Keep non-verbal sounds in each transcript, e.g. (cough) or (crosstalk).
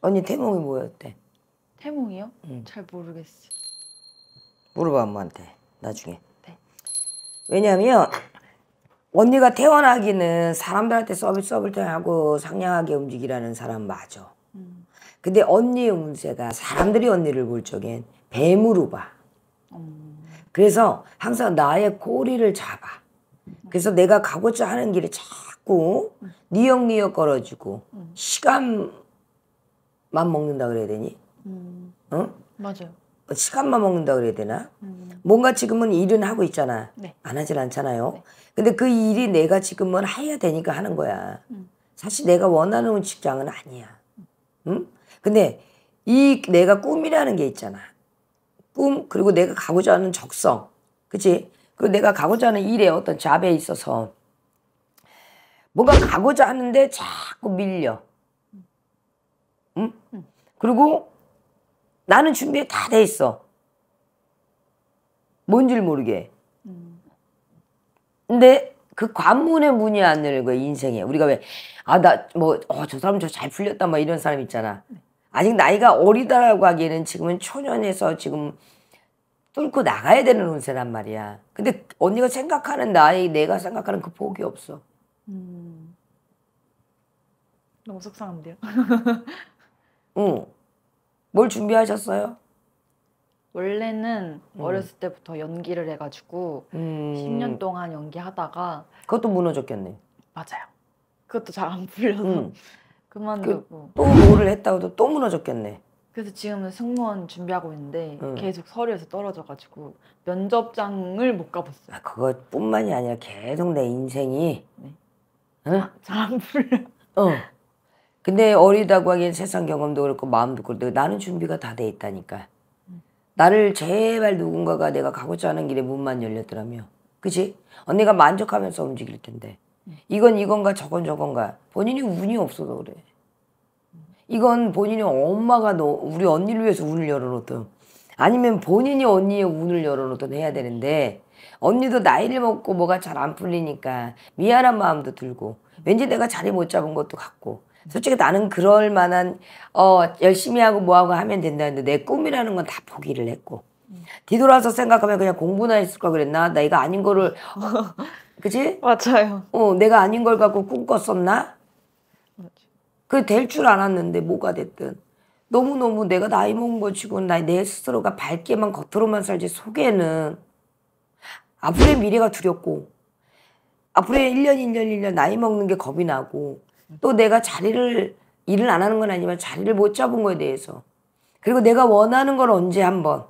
언니 태몽이 뭐였대? 태몽이요? 응. 잘 모르겠어. 물어봐 엄마한테 나중에. 네. 왜냐면 언니가 태어나기는 사람들한테 서비스업을 하고 상냥하게 움직이라는 사람 맞아. 음. 근데 언니의 운세가 사람들이 언니를 볼 적엔 뱀으로 봐. 음. 그래서 항상 나의 꼬리를 잡아. 그래서 내가 가고자 하는 길이 자꾸 음. 니역니역 걸어지고 음. 시간 만 먹는다 그래야 되니? 음. 응? 맞아요. 어, 시간만 먹는다 그래야 되나? 음. 뭔가 지금은 일은 하고 있잖아. 네. 안 하진 않잖아요. 네. 근데 그 일이 내가 지금은 해야 되니까 하는 거야. 음. 사실 내가 원하는 직장은 아니야. 응? 근데 이 내가 꿈이라는 게 있잖아. 꿈 그리고 내가 가고자 하는 적성, 그렇 그리고 내가 가고자 하는 일에 어떤 잡에 있어서 뭔가 가고자 하는데 자꾸 밀려. 그리고 나는 준비 다 돼 있어. 뭔줄 모르게. 근데 그 관문의 문이 안 열린 거야 인생에. 우리가 왜 아 나뭐어저 사람 저 잘 풀렸다 막 이런 사람 있잖아. 아직 나이가 어리다라고 하기에는 지금은 초년에서 지금 뚫고 나가야 되는 운세란 말이야. 근데 언니가 생각하는 나이 내가 생각하는 그 복이 없어. 음. 너무 속상한데요. (laughs) 응. 뭘 준비하셨어요? 원래는 음. 어렸을 때부터 연기를 해가지고 음. 10년 동안 연기하다가 그것도 무너졌겠네. 맞아요. 그것도 잘 안 풀려서 음. 그만두고 그, 또 뭐를 했다고도 또 무너졌겠네. 그래서 지금은 승무원 준비하고 있는데 음. 계속 서류에서 떨어져가지고 면접장을 못 가봤어요. 아, 그것뿐만이 아니라 계속 내 인생이 네. 응? 잘 안 풀려. 어. 근데 어리다고 하기엔 세상 경험도 그렇고 마음도 그렇고 나는 준비가 다 돼 있다니까. 나를 제발 누군가가 내가 가고자 하는 길에 문만 열렸더라면그치 언니가 만족하면서 움직일 텐데. 이건 이건가 저건 저건가. 본인이 운이 없어서 그래. 이건 본인이 엄마가 너, 우리 언니를 위해서 운을 열어놓든 아니면 본인이 언니의 운을 열어놓든 해야 되는데 언니도 나이를 먹고 뭐가 잘 안 풀리니까 미안한 마음도 들고 왠지 내가 자리 못 잡은 것도 같고 솔직히 나는 그럴 만한 어 열심히 하고 뭐하고 하면 된다 했는데 내 꿈이라는 건 다 포기를 했고 뒤돌아서 생각하면 그냥 공부나 했을 걸 그랬나 나이 아닌 거를 (laughs) 그지 맞아요 어 내가 아닌 걸 갖고 꿈꿨었나 그될 줄 알았는데 뭐가 됐든 너무너무 내가 나이 먹은 것 치고 나내 스스로가 밝게만 겉으로만 살지 속에는 앞으로의 미래가 두렵고 앞으로의 1년 1년 1년 나이 먹는 게 겁이 나고 또 내가 자리를 일을 안 하는 건 아니지만 자리를 못 잡은 거에 대해서 그리고 내가 원하는 걸 언제 한번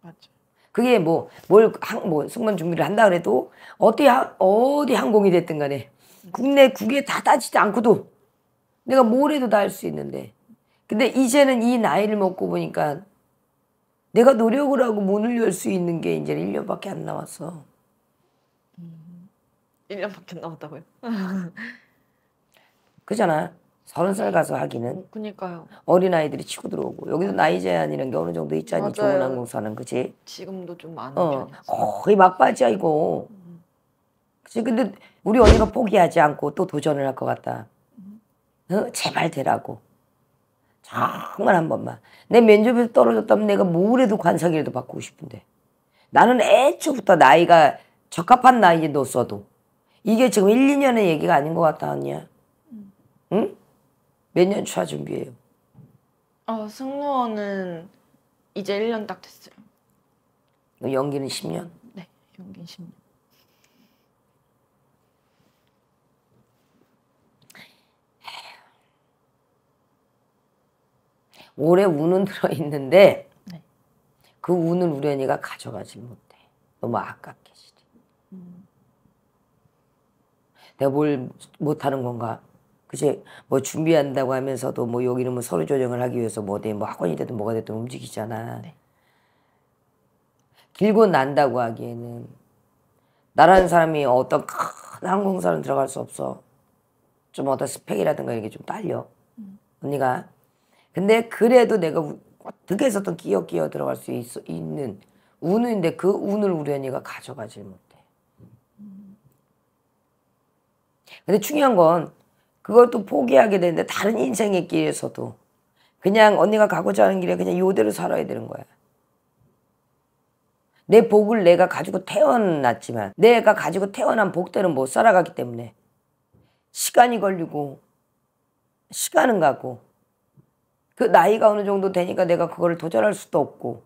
맞죠. 그게 뭐 뭘뭐 승무원 준비를 한다 그래도 어디 어디 항공이 됐든 간에 국내 국외 다 따지지 않고도 내가 뭘 해도 다 할 수 있는데 근데 이제는 이 나이를 먹고 보니까 내가 노력을 하고 문을 열 수 있는 게 이제 1년밖에 안 남았어. 음, 1년밖에 안 남았다고요? (laughs) 그잖아. 서른 살 가서 하기는. 그니까요. 어린 아이들이 치고 들어오고 여기서 음. 나이 제한이라는 게 어느 정도 있잖니 좋은 항공사는 그지. 지금도 좀 많은 어. 거의 막바지야 이거. 그치 근데 우리 언니가 포기하지 않고 또 도전을 할 것 같다. 어? 제발 되라고. 정말 한 번만. 내 면접에서 떨어졌다면 내가 뭐래도 관상일도 받고 싶은데. 나는 애초부터 나이가 적합한 나이에 넣었어도. 이게 지금 1, 2년의 얘기가 아닌 것 같다, 언니야. 응? 몇년차 준비해요? 어, 승무원은 이제 1년 딱 됐어요. 연기는 10년? 네, 연기는 10년. 올해 운은 (laughs) 들어있는데 네. 그 운은 우리 언가 가져가지 못해. 너무 아깝게 시리. 음. 내가 뭘 못하는 건가? 그치 뭐 준비한다고 하면서도 뭐 여기는 뭐 서류 조정을 하기 위해서 뭐 어디 뭐 학원이 되든 뭐가 되든 움직이잖아. 네. 길고 난다고 하기에는 나라는 사람이 어떤 큰 항공사는 들어갈 수 없어. 좀 어떤 스펙이라든가 이게 좀 딸려. 음. 언니가. 근데 그래도 내가 어떻게 해서든 끼어 끼어 들어갈 수 있, 있는 운인데 그 운을 우리 언니가 가져가질 못해. 음. 근데 중요한 건 그것도 포기하게 되는데 다른 인생의 길에서도 그냥 언니가 가고자 하는 길에 그냥 요대로 살아야 되는 거야. 내 복을 내가 가지고 태어났지만 내가 가지고 태어난 복대는 못 살아가기 때문에 시간이 걸리고 시간은 가고 그 나이가 어느 정도 되니까 내가 그거를 도전할 수도 없고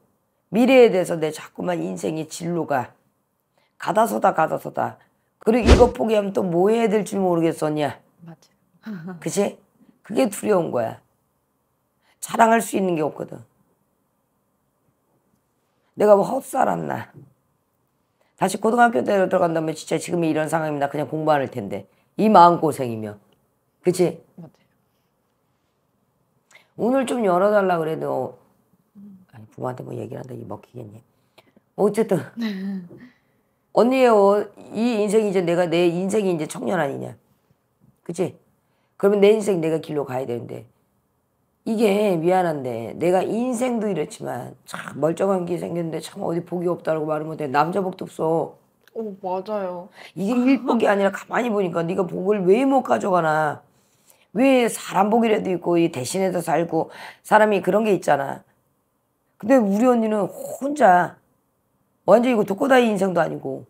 미래에 대해서 내 자꾸만 인생의 진로가 가다서다 가다서다 그리고 이거 포기하면 또 뭐 해야 될지 모르겠었냐 맞아. (laughs) 그치? 그게 두려운 거야. 자랑할 수 있는 게 없거든. 내가 뭐 헛살았나. 다시 고등학교 때 들어간다면 진짜 지금이 런상황입니다 그냥 공부 할 텐데. 이마음고생이며 그치? 오늘 좀 열어달라 그래도 아니 부모한테 뭐 얘기를 한다 이 먹히겠니? 어쨌든 (laughs) 언니의 어, 이 인생이 이제 내가 내 인생이 이제 청년 아니냐? 그치? 그러면 내 인생 내가 길로 가야 되는데 이게 미안한데 내가 인생도 이렇지만 참 멀쩡한 게 생겼는데 참 어디 복이 없다고 말하면 돼 남자 복도 없어 오 맞아요 이게 일복이 아니라 가만히 보니까 네가 복을 왜 못 가져가나 왜 사람 복이라도 있고 이 대신해서 살고 사람이 그런 게 있잖아 근데 우리 언니는 혼자 완전 이거 독고다이 인생도 아니고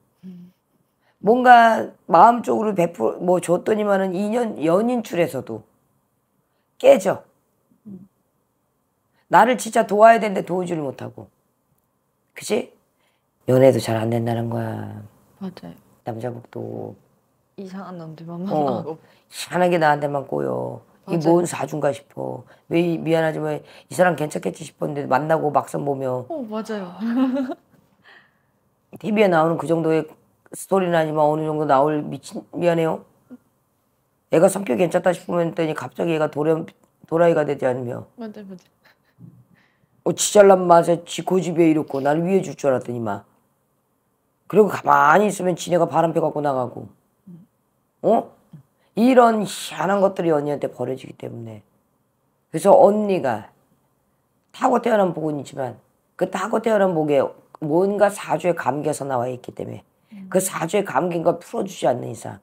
뭔가 마음 쪽으로 베풀 뭐 줬더니만은 2년 연인출에서도 깨져. 나를 진짜 도와야 되는데 도우지를 못하고. 그치? 연애도 잘 안 된다는 거야. 맞아요. 남자복도. 이상한 남들만 어. 만나고. 어, 희한게 나한테만 꼬여. 이 뭔 사준가 싶어. 왜 미안하지만 이 사람 괜찮겠지 싶었는데 만나고 막상 보면. 어, 맞아요. TV에 (laughs) 나오는 그 정도의 스토리는 아니면 어느 정도 나올 미친 미안해요. 애가 성격 괜찮다 싶으면 더니 갑자기 얘가 도련 도라이가 되지 않으며. 맞아 맞아. 어 지잘난 맛에 지 고집에 이렇고 나를 위해 줄 줄 알았더니 막. 그리고 가만히 있으면 지네가 바람펴 갖고 나가고. 어? 이런 희한한 것들이 언니한테 버려지기 때문에. 그래서 언니가 타고 태어난 복은 있지만 그 타고 태어난 복에 뭔가 사주에 감겨서 나와 있기 때문에 음. 그 사주에 감긴 걸 풀어주지 않는 이상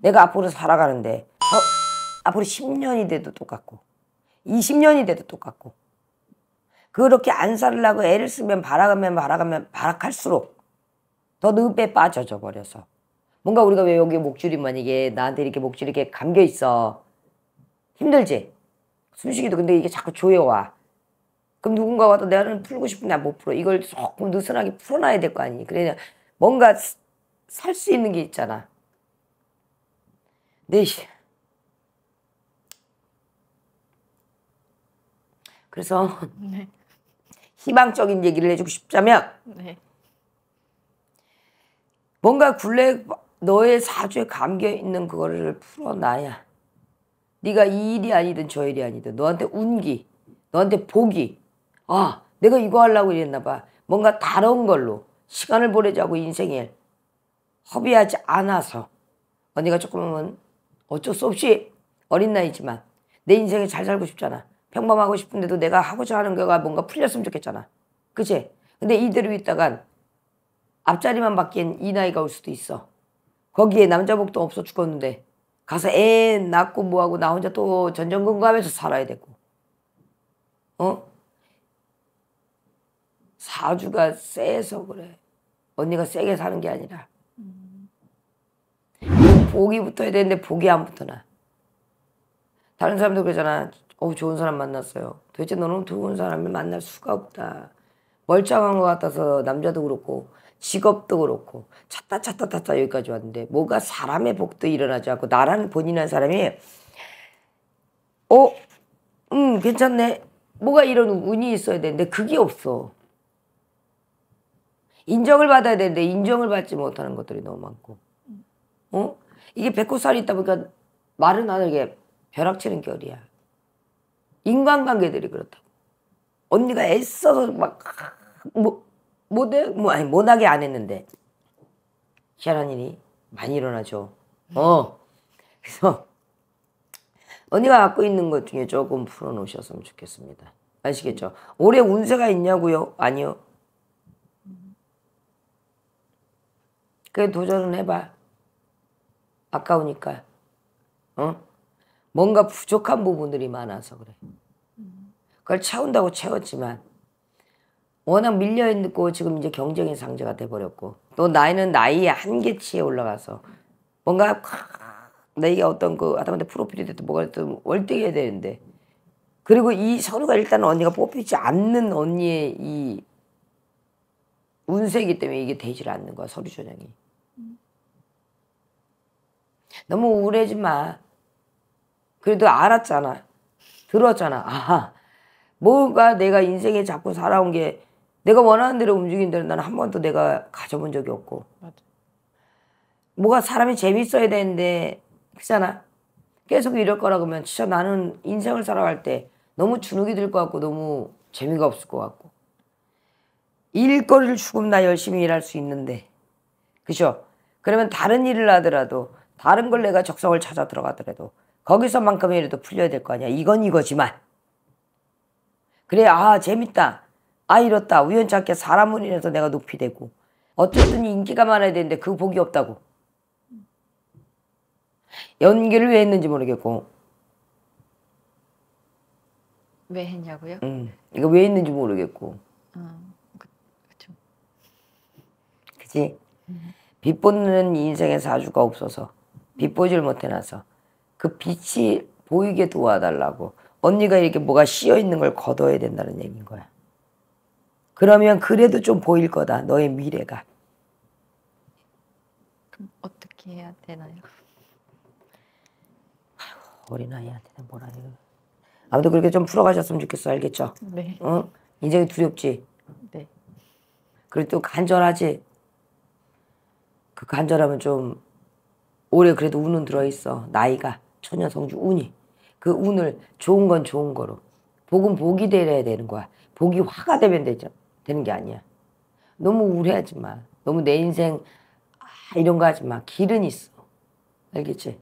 내가 앞으로 살아가는데 어? 앞으로 10년이 돼도 똑같고 20년이 돼도 똑같고 그렇게 안 살려고 애를 쓰면 바라가면 바라가면 바락할수록 더 늪에 빠져져 버려서 뭔가 우리가 왜 여기 목줄이만 약에 나한테 이렇게 목줄이 이렇게 감겨 있어 힘들지 숨쉬기도 근데 이게 자꾸 조여와 그럼 누군가 와도 내가 풀고 싶은데 못 풀어 이걸 조금 느슨하게 풀어놔야 될 거 아니니 그래야 뭔가 살 수 있는 게 있잖아. 네. 그래서 네. 희망적인 얘기를 해주고 싶자면 네. 뭔가 굴레 너의 사주에 감겨 있는 그거를 풀어놔야 네가 이 일이 아니든 저 일이 아니든 너한테 운기 너한테 복이 아 내가 이거 하려고 이랬나 봐 뭔가 다른 걸로 시간을 보내자고 인생에 허비하지 않아서 언니가 조금은 어쩔 수 없이 어린 나이지만 내 인생에 잘 살고 싶잖아. 평범하고 싶은데도 내가 하고자 하는 거가 뭔가 풀렸으면 좋겠잖아. 그치? 근데 이대로 있다간 앞자리만 바뀐 이 나이가 올 수도 있어. 거기에 남자복도 없어 죽었는데 가서 애 낳고 뭐하고 나 혼자 또 전전긍긍하면서 살아야 되고 어? 사주가 세서 그래. 언니가 세게 사는 게 아니라. 복이 붙어야 되는데 복이 안 붙어나. 다른 사람도 그러잖아. 어 좋은 사람 만났어요. 도대체 너는 좋은 사람을 만날 수가 없다. 멀쩡한 것 같아서 남자도 그렇고 직업도 그렇고 찾다 찾다 찾다 여기까지 왔는데 뭐가 사람의 복도 일어나지 않고 나라는 본인한 사람이 어? 음 괜찮네. 뭐가 이런 운이 있어야 되는데 그게 없어. 인정을 받아야 되는데 인정을 받지 못하는 것들이 너무 많고 어? 이게 백호살이 있다 보니까 말은 하늘게 벼락치는 결이야 인간관계들이 그렇다고 언니가 애써서 막못 뭐, 뭐, 아니 못하게 안 했는데 희한한 일이 많이 일어나죠 어 그래서 언니가 갖고 있는 것 중에 조금 풀어놓으셨으면 좋겠습니다 아시겠죠? 올해 운세가 있냐고요? 아니요 그래 도전은 해봐. 아까우니까. 어? 뭔가 부족한 부분들이 많아서 그래. 그걸 채운다고 채웠지만 워낙 밀려있고 지금 이제 경쟁의 상자가 돼버렸고 또 나이는 나이의 한계치에 올라가서 뭔가 내게 어떤 그 하다못해 프로필이 됐든 뭐가 됐든 월등해야 되는데 그리고 이 서류가 일단 언니가 뽑히지 않는 언니의 이 운세이기 때문에 이게 되질 않는 거야 서류 전형이. 너무 우울해지 마. 그래도 알았잖아. 들었잖아. 아하. 뭐가 내가 인생에 자꾸 살아온 게 내가 원하는 대로 움직인다는 나는 한 번도 내가 가져본 적이 없고. 맞아. 뭐가 사람이 재밌어야 되는데 그잖아. 계속 이럴 거라 그러면 진짜 나는 인생을 살아갈 때 너무 주눅이 들 것 같고 너무 재미가 없을 것 같고. 일거리를 죽음 나 열심히 일할 수 있는데. 그죠? 그러면 다른 일을 하더라도 다른 걸 내가 적성을 찾아 들어가더라도 거기서만큼이라도 풀려야 될 거 아니야. 이건 이거지만. 그래 아 재밌다. 아 이렇다. 우연찮게 사람을로 인해서 내가 높이 되고 어쨌든 인기가 많아야 되는데 그 복이 없다고. 연기를 왜 했는지 모르겠고. 왜 했냐고요? 응. 음, 이거 왜 했는지 모르겠고. 아, 그, 지빚그보는 인생에 서아주가 없어서 빛보질 못해놔서 그 빛이 보이게 도와달라고 언니가 이렇게 뭐가 씌어 있는 걸 걷어야 된다는 얘기인 거야. 그러면 그래도 좀 보일 거다. 너의 미래가. 그럼 어떻게 해야 되나요? 어린아이한 뭐라 해요. 아무튼 그렇게 좀 풀어가셨으면 좋겠어. 알겠죠? 네. 응? 인생이 두렵지? 네. 그리고 또 간절하지? 그 간절함은 좀 올해 그래도 운은 들어있어. 나이가 천년 성주 운이. 그 운을 좋은 건 좋은 거로. 복은 복이 되려야 되는 거야. 복이 화가 되면 되죠. 되는 게 아니야. 너무 우울해하지 마. 너무 내 인생 아 이런 거 하지 마. 길은 있어. 알겠지?